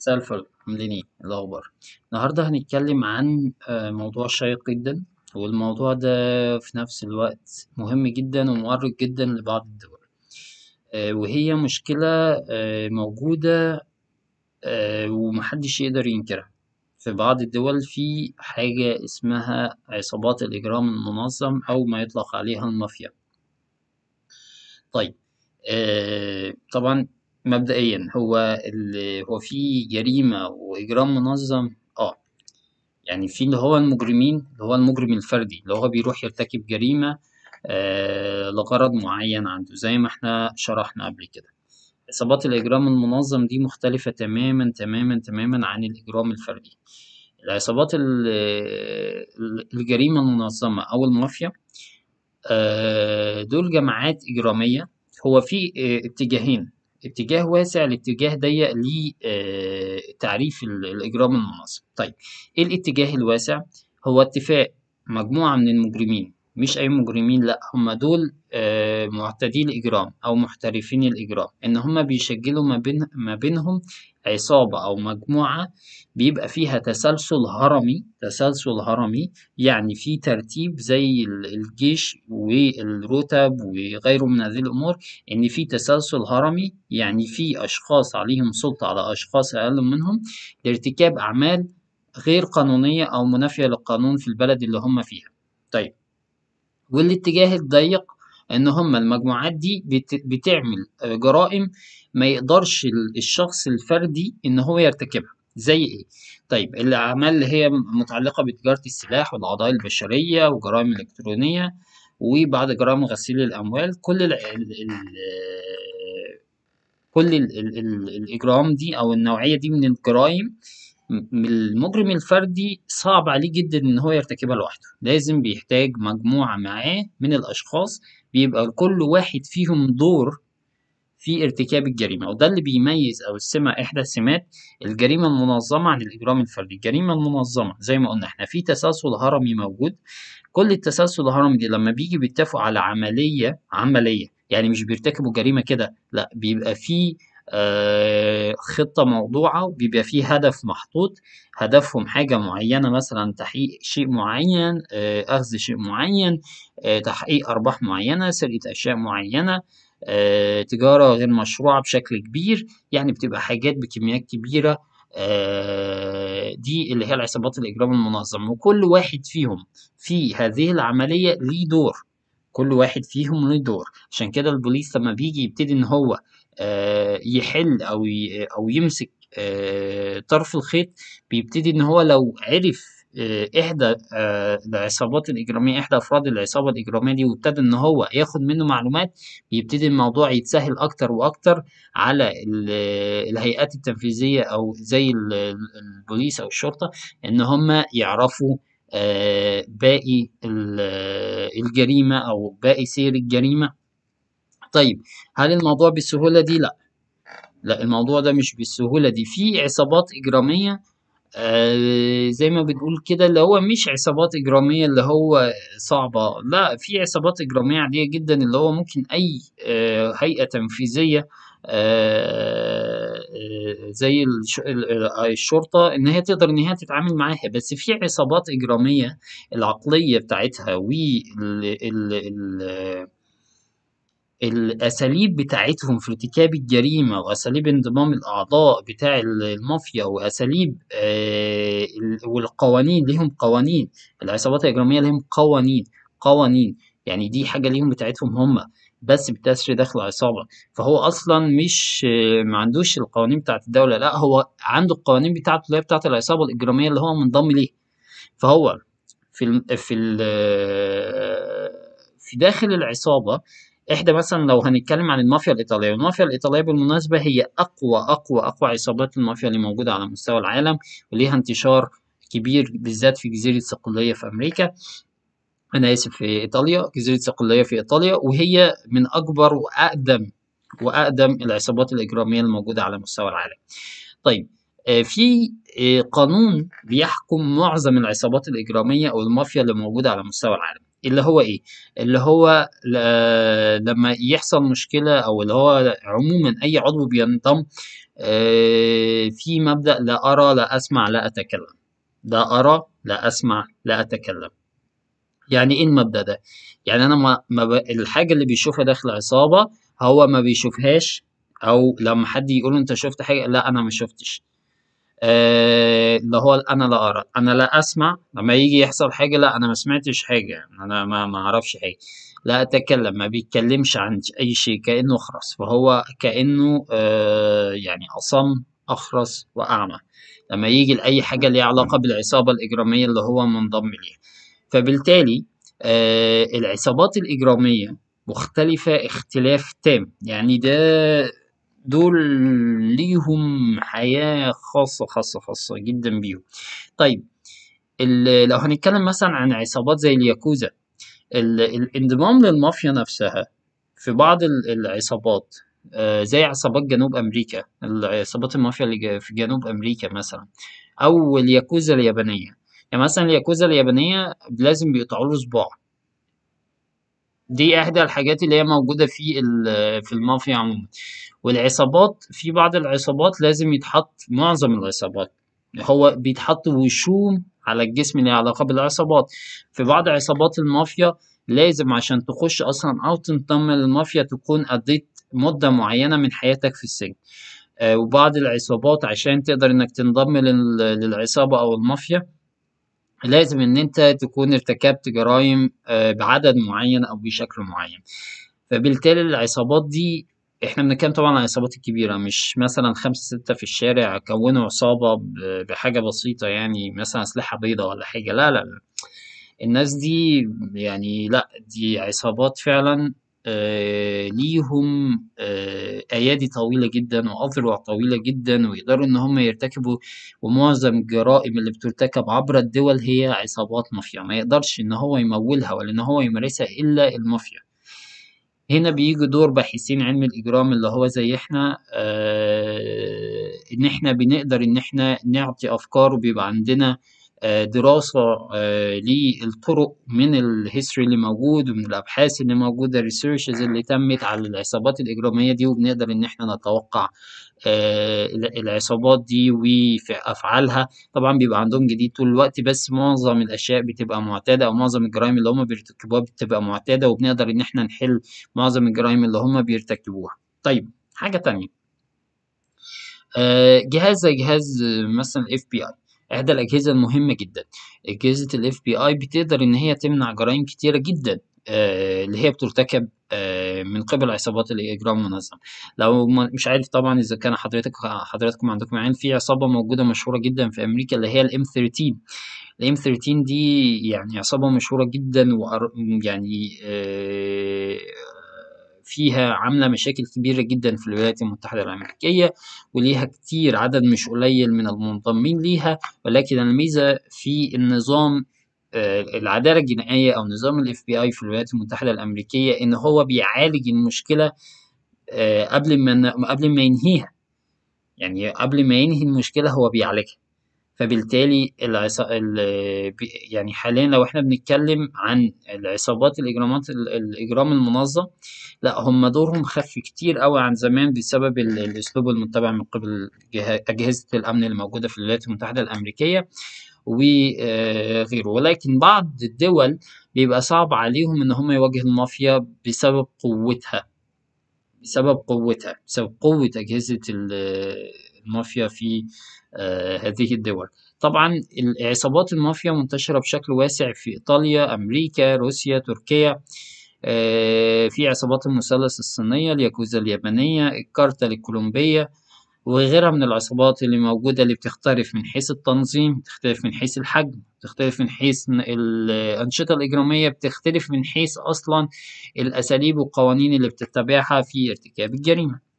مساء الفل عاملين إيه؟, ايه الاخبار النهارده هنتكلم عن آه، موضوع شيق جدا والموضوع ده في نفس الوقت مهم جدا ومؤرق جدا لبعض الدول آه، وهي مشكلة آه، موجودة ومحدش يقدر ينكرها في بعض الدول في حاجة اسمها عصابات الإجرام المنظم أو ما يطلق عليها المافيا طيب طبعا مبدئيا هو اللي هو في جريمة وإجرام منظم آه يعني في اللي هو المجرمين اللي هو المجرم الفردي اللي هو بيروح يرتكب جريمة آه لغرض معين عنده زي ما احنا شرحنا قبل كده عصابات الإجرام المنظم دي مختلفة تماما تماما تماما عن الإجرام الفردي العصابات الجريمة المنظمة أو المافيا آه دول جماعات إجرامية هو في آه، اتجاهين اتجاه واسع لاتجاه ضيق لتعريف آه، الإجرام المناصب طيب إيه الاتجاه الواسع هو اتفاق مجموعة من المجرمين مش أي مجرمين لأ هم دول آه، معتدي الإجرام أو محترفين الإجرام إن هما بيشجلوا ما, بين ما بينهم عصابة أو مجموعة بيبقى فيها تسلسل هرمي تسلسل هرمي يعني في ترتيب زي الجيش والرتب وغيره من هذه الأمور إن في تسلسل هرمي يعني في أشخاص عليهم سلطة على أشخاص أقل منهم لارتكاب أعمال غير قانونية أو منافية للقانون في البلد اللي هم فيها طيب والاتجاه الضيق ان هم المجموعات دي بتعمل جرائم ما يقدرش الشخص الفردي ان هو يرتكبها زي ايه طيب الاعمال اللي هي متعلقه بتجاره السلاح والاعضاء البشريه وجرائم الالكترونيه وبعد جرائم غسيل الاموال كل ال ال ال كل ال ال ال الاجرام دي او النوعيه دي من الجرائم المجرم الفردي صعب عليه جدا ان هو يرتكبها لوحده لازم بيحتاج مجموعه معاه من الاشخاص بيبقى كل واحد فيهم دور في ارتكاب الجريمة وده اللي بيميز أو السمة إحدى سمات الجريمة المنظمة عن الإجرام الفردي الجريمة المنظمة زي ما قلنا إحنا في تسلسل هرمي موجود كل التسلسل الهرمي دي لما بيجي بيتفقوا على عملية عملية يعني مش بيرتكبوا جريمة كده لا بيبقى في آه، خطة موضوعة وبيبقى فيه هدف محطوط هدفهم حاجة معينة مثلا تحقيق شيء معين آه، أخذ شيء معين آه، تحقيق أرباح معينة سرقة أشياء معينة تجارة غير مشروعة بشكل كبير يعني بتبقى حاجات بكميات كبيرة دي اللي هي العصابات الإجرام المنظم وكل واحد فيهم في هذه العملية ليه دور كل واحد فيهم ليه دور عشان كده البوليس لما بيجي يبتدي إن هو آه، يحل او او يمسك آه، طرف الخيط بيبتدي ان هو لو عرف آه، احدى العصابات الاجراميه احدى افراد العصابه الاجراميه دي وابتدى ان هو ياخد منه معلومات بيبتدي الموضوع يتسهل اكتر واكتر على الهيئات التنفيذيه او زي البوليس او الشرطه ان هم يعرفوا باقي الجريمه او باقي سير الجريمه طيب هل الموضوع بالسهولة دي؟ لا لا الموضوع ده مش بالسهولة دي في عصابات إجرامية آه زي ما بنقول كده اللي هو مش عصابات إجرامية اللي هو صعبة لا في عصابات إجرامية عادية جدا اللي هو ممكن أي آه هيئة تنفيذية آه, آه، زي آه، الشرطة إن هي تقدر إن هي تتعامل معاها بس في عصابات إجرامية العقلية بتاعتها وال الأساليب بتاعتهم في ارتكاب الجريمة وأساليب انضمام الأعضاء بتاع المافيا وأساليب آه والقوانين ليهم قوانين العصابات الإجرامية ليهم قوانين قوانين يعني دي حاجة ليهم بتاعتهم هم بس بتسري داخل العصابه فهو أصلا مش آه، ما عندوش القوانين بتاعت الدولة لا هو عنده القوانين بتاعته اللي هي بتاعت العصابة الإجرامية اللي هو منضم ليها فهو في ال في ال آه، في داخل العصابة احدى مثلا لو هنتكلم عن المافيا الايطاليه المافيا الايطاليه بالمناسبه هي اقوى اقوى اقوى عصابات المافيا اللي موجوده على مستوى العالم وليها انتشار كبير بالذات في جزيره صقليه في امريكا انا اسف في ايطاليا جزيره صقليه في ايطاليا وهي من اكبر واقدم واقدم العصابات الاجراميه الموجوده على مستوى العالم طيب آه، في آه، قانون بيحكم معظم العصابات الاجراميه او المافيا اللي موجوده على مستوى العالم اللي هو ايه اللي هو لما يحصل مشكله او اللي هو عموما اي عضو بينضم آه، في مبدا لا ارى لا اسمع لا اتكلم لا ارى لا اسمع لا اتكلم يعني ايه المبدا ده يعني انا ما, ما الحاجه اللي بيشوفها داخل عصابه هو ما بيشوفهاش او لما حد يقول انت شفت حاجه لا انا ما شفتش آه، اللي هو انا لا ارى انا لا اسمع لما يجي يحصل حاجه لا انا ما سمعتش حاجه انا ما ما اعرفش حاجه لا اتكلم ما بيتكلمش عن اي شيء كانه خرس فهو كانه آه، يعني اصم اخرس واعمى لما يجي لاي حاجه ليها علاقه بالعصابه الاجراميه اللي هو منضم ليها فبالتالي آه، العصابات الاجراميه مختلفة اختلاف تام يعني ده دول ليهم حياة خاصة خاصة خاصة جدا بيهم طيب لو هنتكلم مثلا عن عصابات زي الياكوزا الانضمام للمافيا نفسها في بعض العصابات آه، زي عصابات جنوب امريكا عصابات المافيا اللي في جنوب امريكا مثلا او الياكوزا اليابانيه يعني مثلا الياكوزا اليابانيه لازم بيقطعوا له صباع دي احدى الحاجات اللي هي موجوده في في المافيا عموما والعصابات في بعض العصابات لازم يتحط معظم العصابات هو بيتحط وشوم على الجسم اللي علاقه بالعصابات في بعض عصابات المافيا لازم عشان تخش اصلا او تنضم للمافيا تكون قضيت مده معينه من حياتك في السجن آه، وبعض العصابات عشان تقدر انك تنضم للعصابه او المافيا لازم ان انت تكون ارتكبت جرائم آه، بعدد معين او بشكل معين فبالتالي العصابات دي احنا بنتكلم طبعا عن العصابات الكبيره مش مثلا خمسه سته في الشارع كونوا عصابه بحاجه بسيطه يعني مثلا اسلحه بيضاء ولا حاجه لا لا, لا. الناس دي يعني لا دي عصابات فعلا آه، ليهم آه، أيادي طويلة جدا وأذرع طويلة جدا ويقدروا إن هم يرتكبوا ومعظم الجرائم اللي بترتكب عبر الدول هي عصابات مافيا ما يقدرش إن هو يمولها ولا إن هو يمارسها إلا المافيا هنا بيجي دور باحثين علم الإجرام اللي هو زي إحنا آه، إن إحنا بنقدر إن إحنا نعطي أفكار وبيبقى عندنا آه، دراسة آه، للطرق من الهيستوري اللي موجود ومن الأبحاث اللي موجودة الريسيرشز اللي تمت على العصابات الإجرامية دي وبنقدر إن إحنا نتوقع آه، العصابات دي وأفعالها طبعا بيبقى عندهم جديد طول الوقت بس معظم الأشياء بتبقى معتادة أو معظم الجرائم اللي هم بيرتكبوها بتبقى معتادة وبنقدر إن إحنا نحل معظم الجرائم اللي هم بيرتكبوها طيب حاجة تانية جهاز زي جهاز مثلا اف بي اي احدى الاجهزه المهمه جدا اجهزه الاف بي اي بتقدر ان هي تمنع جرائم كتيره جدا آه، اللي هي بترتكب آه، من قبل عصابات الاجرام المنظم لو مش عارف طبعا اذا كان حضرتك حضراتكم عندكم عين في عصابه موجوده مشهوره جدا في امريكا اللي هي الام 13 الام 13 دي يعني عصابه مشهوره جدا ويعني يعني آه، فيها عاملة مشاكل كبيرة جدا في الولايات المتحدة الأمريكية وليها كتير عدد مش قليل من المنضمين ليها ولكن الميزة في النظام آه، العدالة الجنائية أو نظام الاف بي اي في الولايات المتحدة الأمريكية إن هو بيعالج المشكلة آه، قبل ما قبل ما ينهيها يعني قبل ما ينهي المشكلة هو بيعالجها فبالتالي العصا... يعني حاليا لو احنا بنتكلم عن العصابات الاجرامات الاجرام المنظم لا هم دورهم خف كتير قوي عن زمان بسبب الاسلوب المتبع من قبل اجهزه الامن الموجوده في الولايات المتحده الامريكيه وغيره آه، ولكن بعض الدول بيبقى صعب عليهم ان هم يواجهوا المافيا بسبب قوتها بسبب قوتها بسبب قوة أجهزة المافيا في آه، هذه الدول طبعا عصابات المافيا منتشرة بشكل واسع في إيطاليا أمريكا روسيا تركيا آه، في عصابات المثلث الصينية الياكوزا اليابانية الكارتل الكولومبية وغيرها من العصابات اللي موجودة اللي بتختلف من حيث التنظيم بتختلف من حيث الحجم بتختلف من حيث الأنشطة الإجرامية بتختلف من حيث أصلا الأساليب والقوانين اللي بتتبعها في ارتكاب الجريمة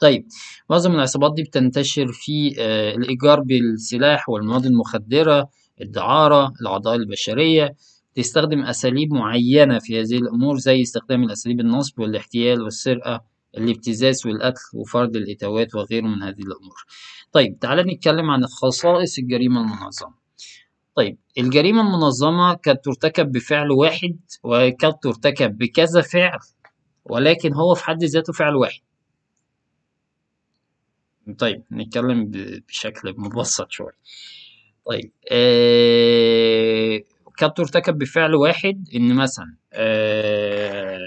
طيب معظم العصابات دي بتنتشر في آه، الإيجار بالسلاح والمواد المخدرة الدعارة الأعضاء البشرية تستخدم أساليب معينة في هذه الأمور زي استخدام الأساليب النصب والاحتيال والسرقة الابتزاز والقتل وفرض الإتاوات وغيره من هذه الأمور. طيب تعالى نتكلم عن خصائص الجريمة المنظمة. طيب الجريمة المنظمة قد ترتكب بفعل واحد وقد ترتكب بكذا فعل ولكن هو في حد ذاته فعل واحد طيب نتكلم بشكل مبسط شوي طيب آه قد ترتكب بفعل واحد ان مثلا آه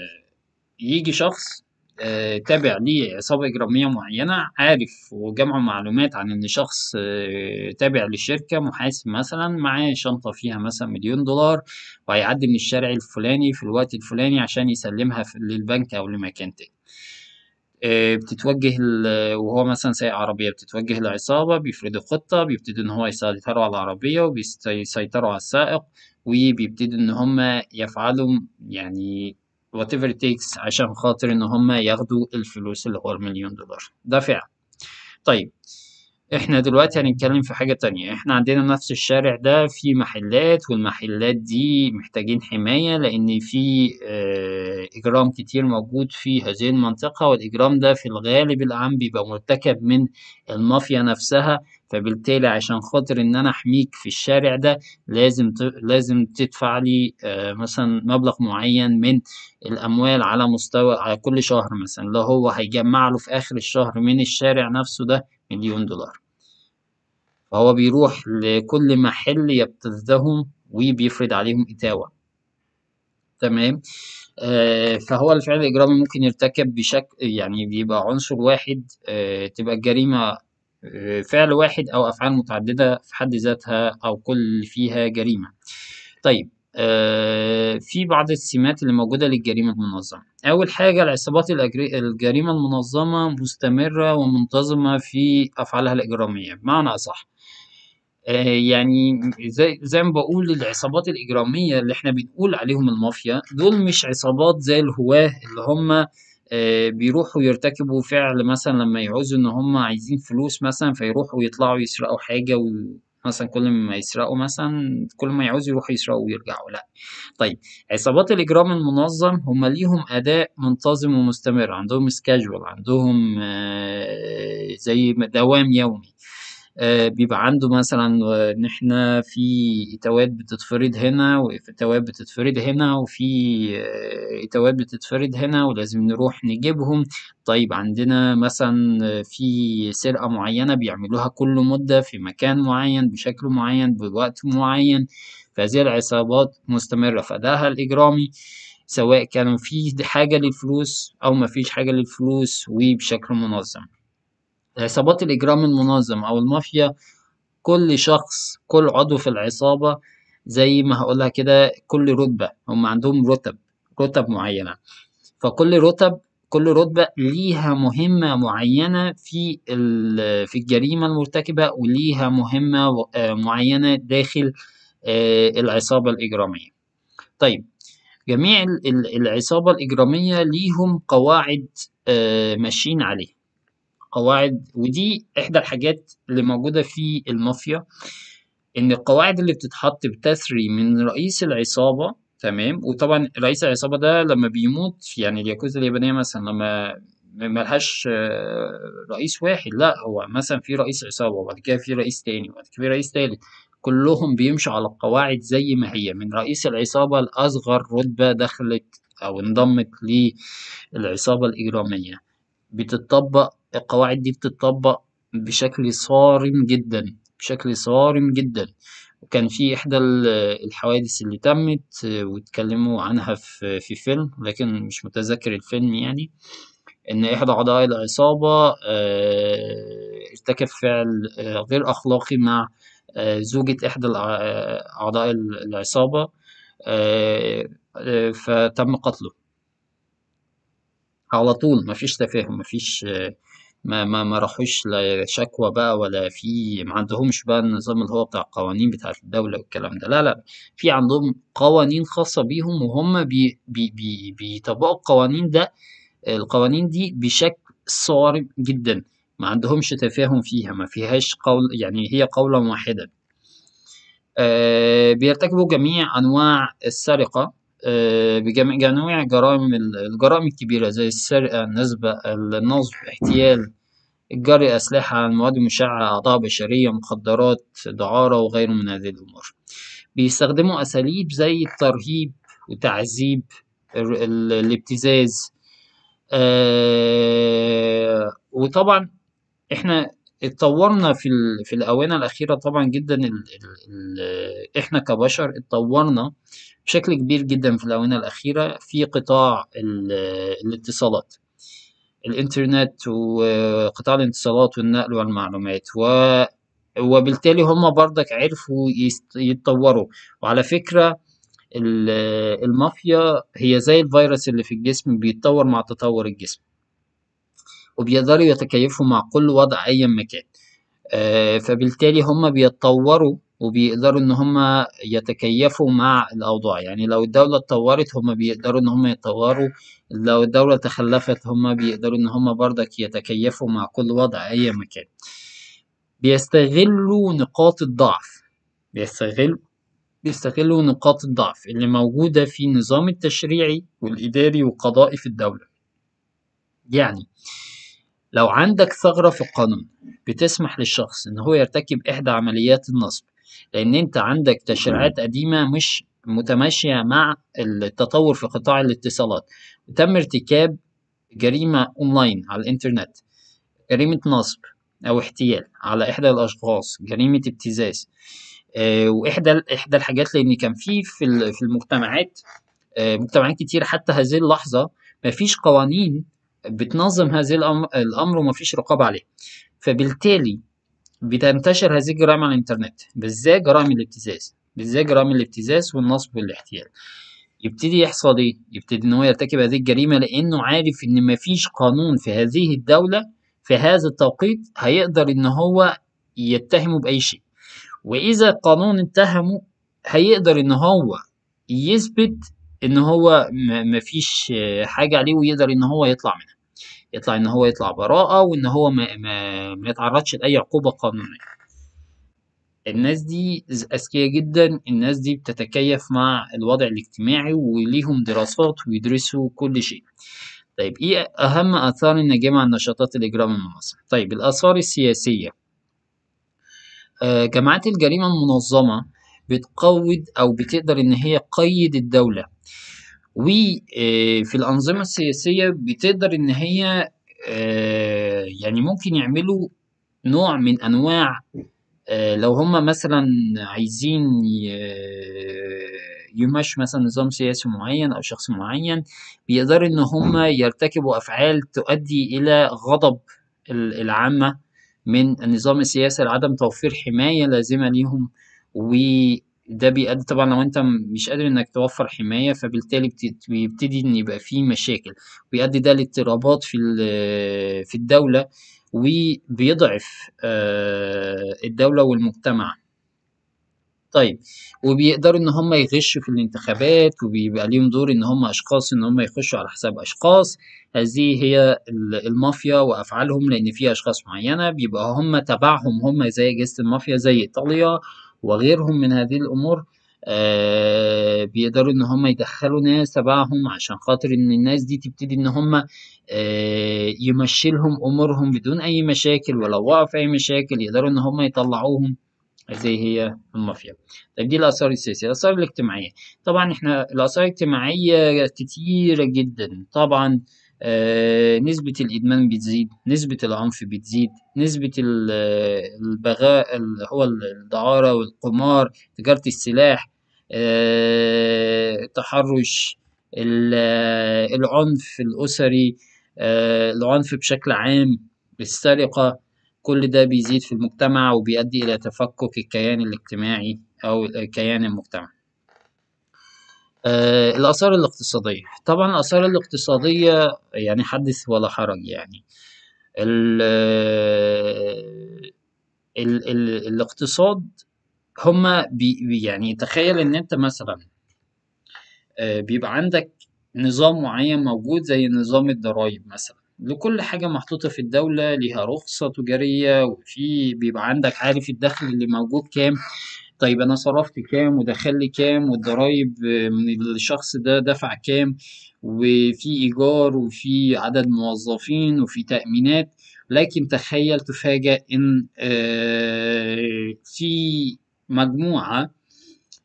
يجي شخص آه تابع لي عصابة إجرامية معينة عارف وجمع معلومات عن إن شخص آه تابع لشركة محاسب مثلا معاه شنطة فيها مثلا مليون دولار وهيعدي من الشارع الفلاني في الوقت الفلاني عشان يسلمها للبنك أو لمكان تاني آه، بتتوجه وهو مثلا سايق عربية بتتوجه العصابة بيفرضوا خطة بيبتدوا إن هو يسيطروا على العربية وبيسيطروا على السائق وبيبتدوا إن هما يفعلوا يعني whatever it takes عشان خاطر إن هما ياخدوا الفلوس اللي هو المليون دولار ده فعلا طيب إحنا دلوقتي هنتكلم في حاجة تانية إحنا عندنا نفس الشارع ده في محلات والمحلات دي محتاجين حماية لأن في آه، إجرام كتير موجود في هذه المنطقة والإجرام ده في الغالب العام بيبقى مرتكب من المافيا نفسها فبالتالي عشان خاطر ان انا احميك في الشارع ده لازم ت... لازم تدفع لي آه، مثلا مبلغ معين من الاموال على مستوى على كل شهر مثلا اللي هو هيجمع له في اخر الشهر من الشارع نفسه ده مليون دولار فهو بيروح لكل محل يبتزهم وبيفرض عليهم إتاوة تمام آه فهو الفعل الإجرامي ممكن يرتكب بشكل يعني بيبقى عنصر واحد آه تبقى الجريمة فعل واحد أو أفعال متعددة في حد ذاتها أو كل فيها جريمة طيب آه، في بعض السمات اللي موجودة للجريمة المنظمة أول حاجة العصابات الجريمة المنظمة مستمرة ومنتظمة في أفعالها الإجرامية بمعنى أصح آه، يعني زي زي ما بقول العصابات الاجراميه اللي احنا بنقول عليهم المافيا دول مش عصابات زي الهواه اللي هما آه، بيروحوا يرتكبوا فعل مثلا لما يعوزوا ان هم عايزين فلوس مثلا فيروحوا يطلعوا يسرقوا حاجة و... مثلا كل ما يسرقوا مثلا كل ما يعوزوا يروحوا يسرقوا ويرجعوا لا طيب عصابات الاجرام المنظم هم ليهم اداء منتظم ومستمر عندهم سكاجول عندهم آه، زي دوام يومي آه، بيبقى عنده مثلا آه، ان احنا في اتوات بتتفرض هنا واتوات بتتفرض هنا وفي اتوات بتتفرض آه، هنا ولازم نروح نجيبهم طيب عندنا مثلا في سرقة معينة بيعملوها كل مدة في مكان معين بشكل معين بوقت معين فهذه العصابات مستمرة فداها الإجرامي سواء كانوا في حاجة للفلوس أو مفيش حاجة للفلوس وبشكل منظم عصابات الإجرام المنظم أو المافيا كل شخص كل عضو في العصابة زي ما هقولها كده كل رتبة هم عندهم رتب رتب معينة فكل رتب كل رتبة ليها مهمة معينة في في الجريمة المرتكبة وليها مهمة آه، معينة داخل آه، العصابة الإجرامية. طيب جميع العصابة الإجرامية ليهم قواعد آه، ماشيين عليها قواعد ودي إحدى الحاجات اللي موجودة في المافيا إن القواعد اللي بتتحط بتسري من رئيس العصابة تمام وطبعا رئيس العصابة ده لما بيموت يعني الياكوزا اليابانية مثلا لما ملهاش آه، رئيس واحد لا هو مثلا في رئيس عصابة وبعد كده في رئيس تاني وبعد كده في رئيس تالت كلهم بيمشوا على القواعد زي ما هي من رئيس العصابة لأصغر رتبة دخلت أو انضمت للعصابة الإجرامية بتطبق القواعد دي بتطبق بشكل صارم جدا بشكل صارم جدا وكان في إحدى الحوادث اللي تمت واتكلموا عنها في, في فيلم لكن مش متذكر الفيلم يعني إن إحدى أعضاء العصابة آه، ارتكب فعل آه، غير أخلاقي مع آه، زوجة إحدى أعضاء العصابة فتم قتله على طول مفيش تفاهم مفيش ما ما ما راحوش لا شكوى بقى ولا في ما عندهمش بقى النظام اللي هو بتاع القوانين بتاعة الدولة والكلام ده لا لا في عندهم قوانين خاصة بيهم وهم بي بي بي بيطبقوا القوانين ده القوانين دي بشكل صارم جدا ما عندهمش تفاهم فيها ما فيهاش قول يعني هي قولا واحدا آه بيرتكبوا جميع أنواع السرقة آه، بجميع جميع جرائم الجرائم الكبيرة زي السرقة النسبة النصب احتيال جري أسلحة المواد المشعة أعضاء بشرية مخدرات دعارة وغيره من هذه الأمور بيستخدموا أساليب زي الترهيب وتعذيب الابتزاز آه، وطبعا احنا اتطورنا في في الاونه الاخيره طبعا جدا الـ الـ الـ احنا كبشر اتطورنا بشكل كبير جدا في الاونه الاخيره في قطاع الاتصالات الانترنت وقطاع الاتصالات والنقل والمعلومات و وبالتالي هم برضك عرفوا يتطوروا وعلى فكرة المافيا هي زي الفيروس اللي في الجسم بيتطور مع تطور الجسم وبيقدروا يتكيفوا مع كل وضع أي مكان آه، فبالتالي هم بيتطوروا وبيقدروا ان هم يتكيفوا مع الاوضاع يعني لو الدوله اتطورت هم بيقدروا ان هم يتطوروا لو الدوله تخلفت هم بيقدروا ان هم برضك يتكيفوا مع كل وضع اي مكان بيستغلوا نقاط الضعف بيستغلوا بيستغلوا نقاط الضعف اللي موجوده في النظام التشريعي والاداري والقضائي في الدوله يعني آه لو عندك ثغرة في القانون بتسمح للشخص إن هو يرتكب إحدى عمليات النصب لأن أنت عندك تشريعات نعم. قديمة مش متماشية مع التطور في قطاع الاتصالات تم ارتكاب جريمة أونلاين على الإنترنت جريمة نصب أو احتيال على إحدى الأشخاص جريمة ابتزاز آه، وإحدى إحدى الحاجات لأن كان في في المجتمعات آه، مجتمعات كتير حتى هذه اللحظة مفيش قوانين بتنظم هذه الأمر ومفيش رقابة عليه فبالتالي بتنتشر هذه الجرائم على الإنترنت بالذات جرائم الابتزاز بالذات جرائم الابتزاز والنصب والاحتيال يبتدي يحصل ايه؟ يبتدي ان هو يرتكب هذه الجريمة لأنه عارف إن مفيش قانون في هذه الدولة في هذا التوقيت هيقدر إن هو يتهمه بأي شيء وإذا القانون اتهمه هيقدر إن هو يثبت إن هو مفيش حاجة عليه ويقدر إن هو يطلع منها يطلع ان هو يطلع براءة وان هو ما, ما, ما يتعرضش لاي عقوبة قانونية الناس دي أذكياء جدا الناس دي بتتكيف مع الوضع الاجتماعي وليهم دراسات ويدرسوا كل شيء طيب ايه اهم اثار الناجمة عن نشاطات الاجرام المنظم طيب الاثار السياسية آه جماعات الجريمة المنظمة بتقود او بتقدر ان هي تقيد الدولة وفي آه، الأنظمة السياسية بتقدر إن هي آه، يعني ممكن يعملوا نوع من أنواع آه، لو هم مثلا عايزين يمشوا مثلا نظام سياسي معين أو شخص معين بيقدروا إن هم يرتكبوا أفعال تؤدي إلى غضب العامة من النظام السياسي لعدم توفير حماية لازمة ليهم و ده بيؤدي طبعا لو انت مش قادر انك توفر حماية فبالتالي بيبتدي ان يبقى فيه مشاكل ويؤدي ده لاضطرابات في في الدولة وبيضعف آه، الدولة والمجتمع طيب وبيقدروا ان هم يغشوا في الانتخابات وبيبقى ليهم دور ان هم اشخاص ان هم يخشوا على حساب اشخاص هذه هي المافيا وافعالهم لان في اشخاص معينه بيبقى هم تبعهم هم زي اجهزه المافيا زي ايطاليا وغيرهم من هذه الأمور آه بيقدروا ان هم يدخلوا ناس تبعهم عشان خاطر ان الناس دي تبتدي ان هم آه يمشي لهم امورهم بدون اي مشاكل ولو وقع في اي مشاكل يقدروا ان هم يطلعوهم زي هي المافيا طب دي الاثار السياسيه الاثار الاجتماعيه طبعا احنا الاثار الاجتماعيه كتيره جدا طبعا آه آه، نسبة الإدمان بتزيد نسبة العنف بتزيد نسبة آه، البغاء اللي هو الدعارة والقمار تجارة السلاح التحرش آه، العنف الأسري العنف بشكل عام السرقة كل ده بيزيد في المجتمع وبيؤدي إلى تفكك الكيان الاجتماعي أو كيان المجتمع آه، الآثار الاقتصادية طبعا الآثار الاقتصادية يعني حدث ولا حرج يعني ال آه، ال ال الاقتصاد هما بي يعني تخيل ان انت مثلا آه، بيبقى عندك نظام معين موجود زي نظام الضرايب مثلا لكل حاجة محطوطة في الدولة ليها رخصة تجارية وفي بيبقى عندك عارف الدخل اللي موجود كام طيب انا صرفت كام ودخل لي كام والضرايب آه، من الشخص ده دفع كام وفي ايجار وفي عدد موظفين وفي تامينات لكن تخيل تفاجأ ان آه، في مجموعه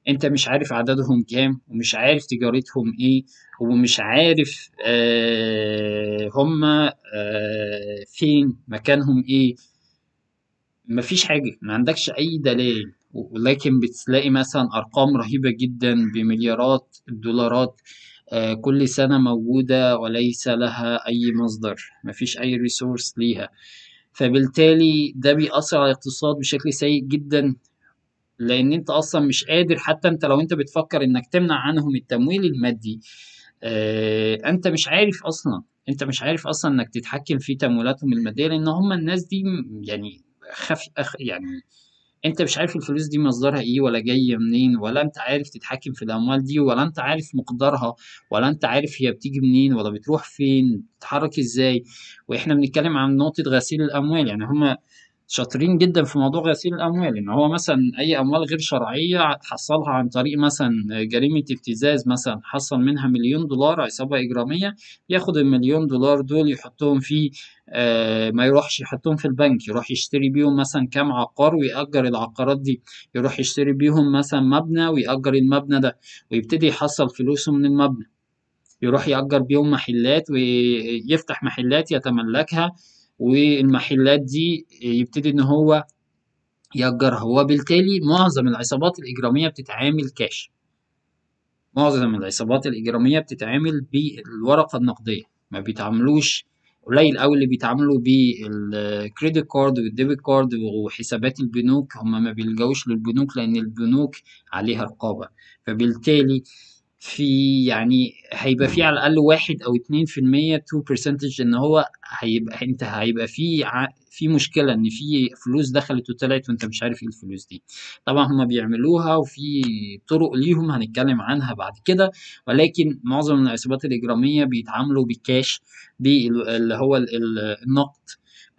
انت مش عارف عددهم كام ومش عارف تجارتهم ايه ومش عارف آه هما آه فين مكانهم ايه مفيش حاجة ما عندكش اي دلائل ولكن بتلاقي مثلا أرقام رهيبة جدا بمليارات الدولارات آه، كل سنة موجودة وليس لها أي مصدر مفيش أي ريسورس ليها فبالتالي ده بيأثر على الاقتصاد بشكل سيء جدا لأن أنت أصلا مش قادر حتى أنت لو أنت بتفكر إنك تمنع عنهم التمويل المادي آه، أنت مش عارف أصلا أنت مش عارف أصلا إنك تتحكم في تمويلاتهم المادية لأن هم الناس دي يعني خف يعني انت مش عارف الفلوس دي مصدرها ايه ولا جايه منين ولا انت عارف تتحكم في الاموال دي ولا انت عارف مقدارها ولا انت عارف هي بتيجي منين ولا بتروح فين بتتحرك ازاي واحنا بنتكلم عن نقطه غسيل الاموال يعني هما شاطرين جدا في موضوع غسيل الاموال ان هو مثلا اي اموال غير شرعيه حصلها عن طريق مثلا جريمه ابتزاز مثلا حصل منها مليون دولار عصابه اجراميه ياخد المليون دولار دول يحطهم في آه، ما يروحش يحطهم في البنك يروح يشتري بيهم مثلا كام عقار ويأجر العقارات دي يروح يشتري بيهم مثلا مبنى ويأجر المبنى ده ويبتدي يحصل فلوسه من المبنى يروح يأجر بيهم محلات ويفتح محلات يتملكها والمحلات دي يبتدي ان هو يأجرها وبالتالي معظم العصابات الإجرامية بتتعامل كاش معظم العصابات الإجرامية بتتعامل بالورقة النقدية ما بيتعاملوش قليل أوي اللي بيتعاملوا بالكريدت كارد والديبت كارد وحسابات البنوك هما ما بيلجأوش للبنوك لأن البنوك عليها رقابة فبالتالي في يعني هيبقى في على الاقل واحد او اتنين في المية تو برسنتج ان هو هيبقى انت هيبقى في ع... في مشكله ان في فلوس دخلت وطلعت وانت مش عارف ايه الفلوس دي طبعا هما بيعملوها وفي طرق ليهم هنتكلم عنها بعد كده ولكن معظم العصابات الاجراميه بيتعاملوا بالكاش اللي هو النقد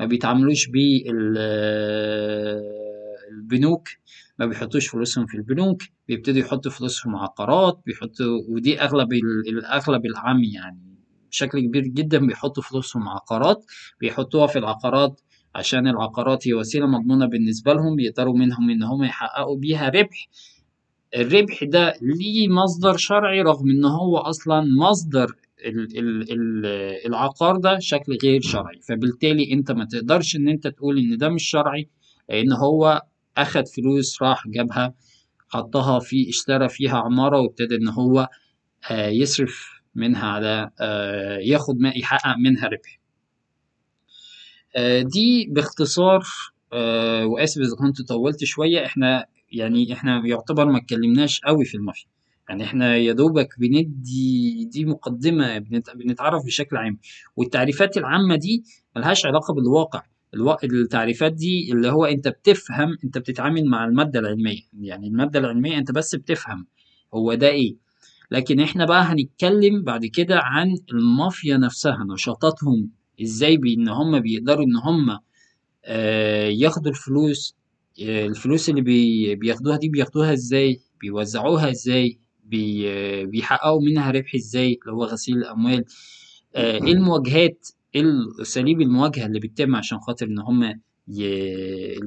ما بيتعاملوش بالبنوك بي ما بيحطوش فلوسهم في البنوك بيبتدوا يحطوا فلوسهم عقارات بيحطوا ودي اغلب الاغلب العام يعني بشكل كبير جدا بيحطوا فلوسهم عقارات بيحطوها في العقارات عشان العقارات هي وسيله مضمونه بالنسبه لهم يقدروا منهم ان هم يحققوا بيها ربح الربح ده ليه مصدر شرعي رغم ان هو اصلا مصدر ال ال ال العقار ده شكل غير شرعي فبالتالي انت ما تقدرش ان انت تقول ان ده مش شرعي لان هو أخد فلوس راح جابها حطها في اشترى فيها عمارة وابتدى إن هو آه، يصرف منها على آه، ياخد ما يحقق منها ربح آه، دي باختصار واسف اذا كنت طولت شويه احنا يعني احنا يعتبر ما اتكلمناش قوي في المافيا يعني احنا يا دوبك بندي دي مقدمه بنتعرف بشكل عام والتعريفات العامه دي ملهاش علاقه بالواقع الو... التعريفات دي اللي هو انت بتفهم انت بتتعامل مع المادة العلمية يعني المادة العلمية انت بس بتفهم هو ده ايه لكن احنا بقى هنتكلم بعد كده عن المافيا نفسها نشاطاتهم ازاي بان هم بيقدروا ان هم آه ياخدوا الفلوس آه الفلوس اللي بي... بياخدوها دي بياخدوها ازاي بيوزعوها ازاي بي... بيحققوا منها ربح ازاي اللي هو غسيل الاموال آه، ايه المواجهات ايه اساليب المواجهه اللي بتتم عشان خاطر ان هم ي...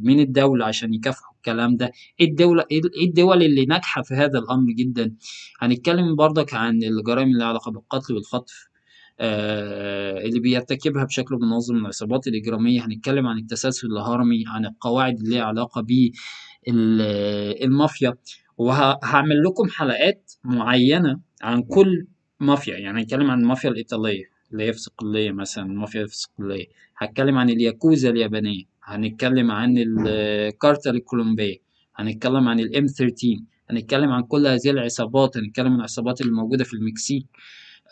من الدولة عشان يكافحوا الكلام ده ايه الدولة إيه, ايه الدول اللي ناجحة في هذا الأمر جدا هنتكلم برضك عن الجرائم اللي علاقة بالقتل والخطف آه اللي بيرتكبها بشكل منظم العصابات الإجرامية هنتكلم عن التسلسل الهرمي عن القواعد اللي ليها علاقة بالمافيا وهعمل لكم حلقات معينة عن كل مافيا يعني هنتكلم عن المافيا الإيطالية اللي هي في صقلية مثلا المافيا في صقلية هتكلم عن الياكوزا اليابانية هنتكلم عن الكارتل الكولومبية هنتكلم عن الام 13 هنتكلم عن كل هذه العصابات هنتكلم عن العصابات اللي موجودة في المكسيك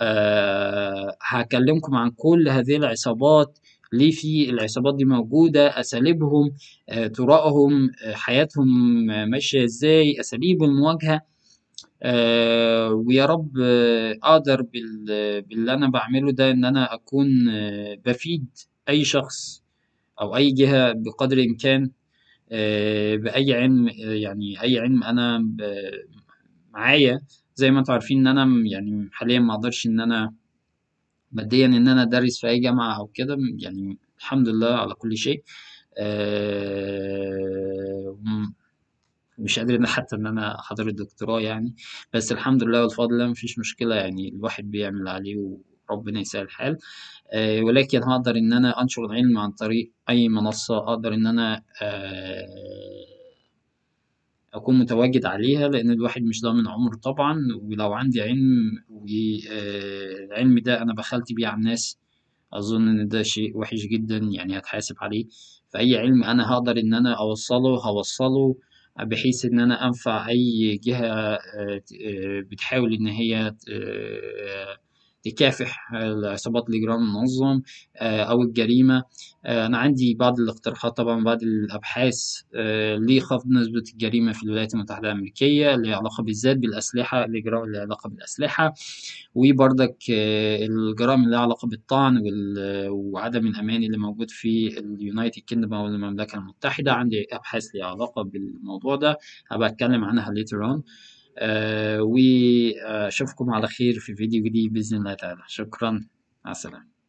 أه هكلمكم عن كل هذه العصابات ليه في العصابات دي موجودة أساليبهم آه، طرقهم آه، حياتهم آه، ماشية إزاي أساليب المواجهة آه، ويا رب آه، اقدر باللي انا بعمله ده ان انا اكون آه، بفيد اي شخص او اي جهة بقدر الامكان باي علم يعني اي علم انا معايا زي ما انتوا عارفين ان انا يعني حاليا ما اقدرش ان انا ماديا ان انا ادرس في اي جامعه او كده يعني الحمد لله على كل شيء مش قادر انا حتى ان انا احضر الدكتوراه يعني بس الحمد لله والفضل ما مفيش مشكله يعني الواحد بيعمل عليه وربنا يسهل الحال آه، ولكن هقدر ان انا انشر العلم عن طريق اي منصه اقدر ان انا آه، اكون متواجد عليها لان الواحد مش ضامن عمره طبعا ولو عندي علم والعلم آه، ده انا بخلت بيه على الناس اظن ان ده شيء وحش جدا يعني هتحاسب عليه فاي علم انا هقدر ان انا اوصله هوصله بحيث ان انا انفع اي جهة آه، آه، بتحاول ان هي آه، تكافح العصابات الإجرام المنظم آه، أو الجريمة آه، أنا عندي بعض الاقتراحات طبعا بعض الأبحاث آه، لخفض نسبة الجريمة في الولايات المتحدة الأمريكية اللي علاقة بالذات بالأسلحة الإجرام اللي علاقة بالأسلحة وبرضك الجرائم اللي علاقة بالطعن وعدم الأمان اللي موجود في اليونايتد كيندم أو المملكة المتحدة عندي أبحاث ليها علاقة بالموضوع ده هبقى أتكلم عنها later on آه، واشوفكم على خير في فيديو جديد باذن الله تعالى شكرا مع السلامه